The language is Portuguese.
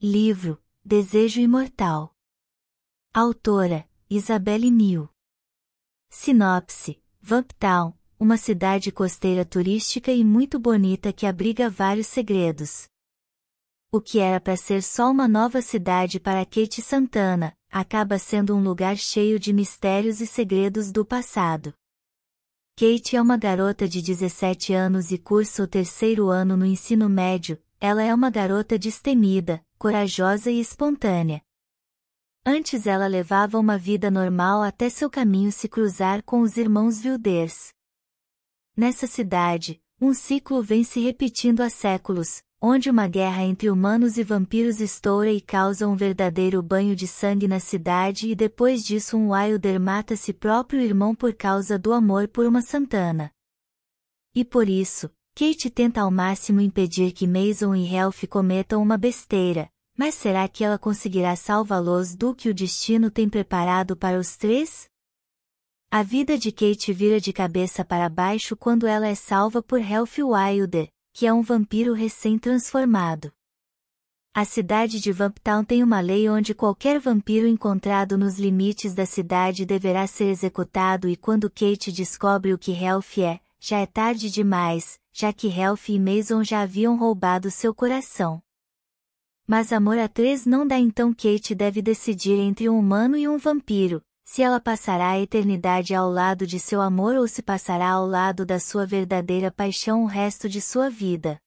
Livro: Desejo Imortal. Autora: Isabelle New. Sinopse: Vamptown, uma cidade costeira turística e muito bonita que abriga vários segredos. O que era para ser só uma nova cidade para Kate Santana, acaba sendo um lugar cheio de mistérios e segredos do passado. Kate é uma garota de 17 anos e cursa o terceiro ano no ensino médio, ela é uma garota destemida, corajosa e espontânea. Antes ela levava uma vida normal até seu caminho se cruzar com os irmãos Wilders. Nessa cidade, um ciclo vem se repetindo há séculos, onde uma guerra entre humanos e vampiros estoura e causa um verdadeiro banho de sangue na cidade e depois disso um Wilder mata seu próprio irmão por causa do amor por uma Santana. E por isso, Kate tenta ao máximo impedir que Mason e Ralph cometam uma besteira, mas será que ela conseguirá salvá-los do que o destino tem preparado para os três? A vida de Kate vira de cabeça para baixo quando ela é salva por Ralph Wilder, que é um vampiro recém-transformado. A cidade de Vamptown tem uma lei onde qualquer vampiro encontrado nos limites da cidade deverá ser executado e quando Kate descobre o que Ralph é, já é tarde demais, já que Ralph e Mason já haviam roubado seu coração. Mas amor a três não dá então Kate deve decidir entre um humano e um vampiro, se ela passará a eternidade ao lado de seu amor ou se passará ao lado da sua verdadeira paixão o resto de sua vida.